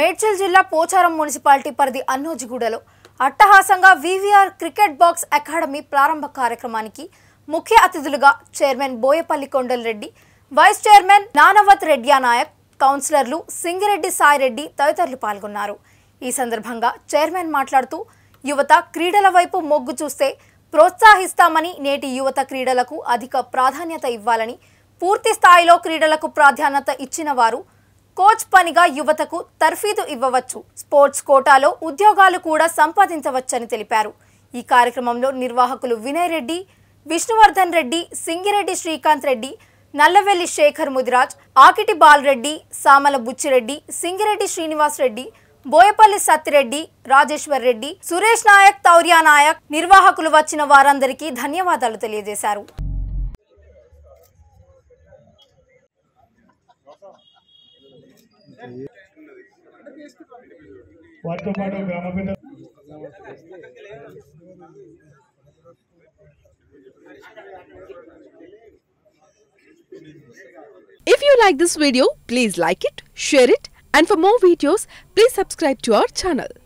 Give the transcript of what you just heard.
మేడ్చల్ జిల్లా పోచారం మున్సిపాలిటీ పరిధి అన్నోజిగూడలో అట్టహాసంగా వివిఆర్ క్రికెట్ బాక్స్ అకాడమీ ప్రారంభ కార్యక్రమానికి ముఖ్య అతిథులుగా chairman Boyapalli Kondalareddy vice chairman Nanavath Reddiya Naik కౌన్సిలర్లు సింగిరెడ్డి సాయిరెడ్డి తదితరులు పాల్గొన్నారు ఈ సందర్భంగా చైర్మన్ మాట్లాడుతూ యువత క్రీడల వైపు మొగ్గు చూస్తే ప్రోత్సాహిస్తామని నేటి యువత క్రీడలకు అధిక ప్రాధాన్యత ఇవ్వాలని పూర్తి స్థాయిలో క్రీడలకు ప్రాధాన్యత ఇచ్చిన వారు కోచ్ పనిగా యువతకు తర్ఫీదు ఇవ్వవచ్చు స్పోర్ట్స్ కోటాలో ఉద్యోగాలు కూడా సంపాదించవచ్చని తెలిపారు ఈ కార్యక్రమంలో నిర్వాహకులు వినయ్ రెడ్డి విష్ణువర్ధన్ రెడ్డి సింగిరెడ్డి శ్రీకాంత్ రెడ్డి నల్లవెల్లి శేఖర్ ముదిరాజ్ ఆకిటి బాలరెడ్డి సామల బుచ్చిరెడ్డి సింగిరెడ్డి శ్రీనివాస్ రెడ్డి బోయపల్లి సత్తిరెడ్డి రాజేశ్వర్ రెడ్డి సురేష్ నాయక్ తౌర్యా నాయక్ నిర్వాహకులు వచ్చిన వారందరికీ ధన్యవాదాలు తెలియజేశారు వాటితో పాటు గ్రామ పెద్ద If you like this video, please like it, share it and for more videos, please subscribe to our channel.